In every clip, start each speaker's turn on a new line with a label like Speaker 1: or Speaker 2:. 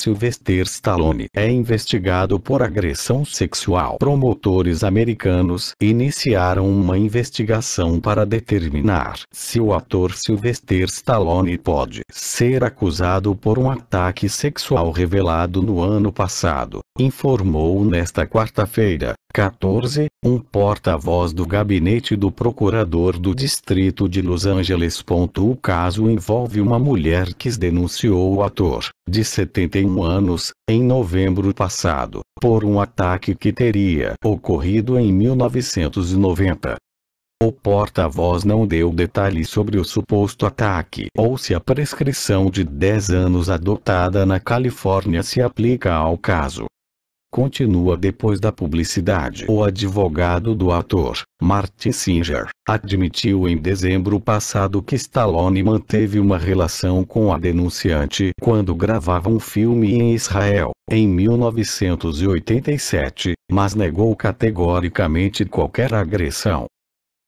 Speaker 1: Sylvester Stallone é investigado por agressão sexual. Promotores americanos iniciaram uma investigação para determinar se o ator Sylvester Stallone pode ser acusado por um ataque sexual revelado no ano passado, informou nesta quarta-feira 14. Um porta-voz do gabinete do procurador do distrito de Los Angeles. O caso envolve uma mulher que denunciou o ator, de 71 anos, em novembro passado, por um ataque que teria ocorrido em 1990. O porta-voz não deu detalhes sobre o suposto ataque ou se a prescrição de 10 anos adotada na Califórnia se aplica ao caso. Continua depois da publicidade. O advogado do ator, Martin Singer, admitiu em dezembro passado que Stallone manteve uma relação com a denunciante quando gravava um filme em Israel, em 1987, mas negou categoricamente qualquer agressão.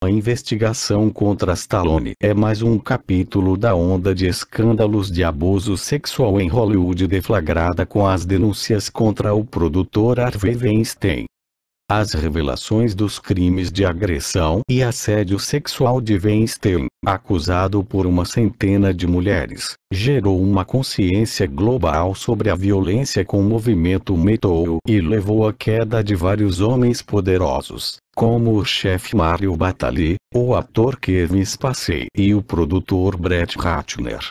Speaker 1: A investigação contra Stallone é mais um capítulo da onda de escândalos de abuso sexual em Hollywood deflagrada com as denúncias contra o produtor Harvey Weinstein. As revelações dos crimes de agressão e assédio sexual de Weinstein, acusado por uma centena de mulheres, gerou uma consciência global sobre a violência com o movimento MeToo e levou à queda de vários homens poderosos, como o chefe Mario Batali, o ator Kevin Spacey e o produtor Brett Ratner.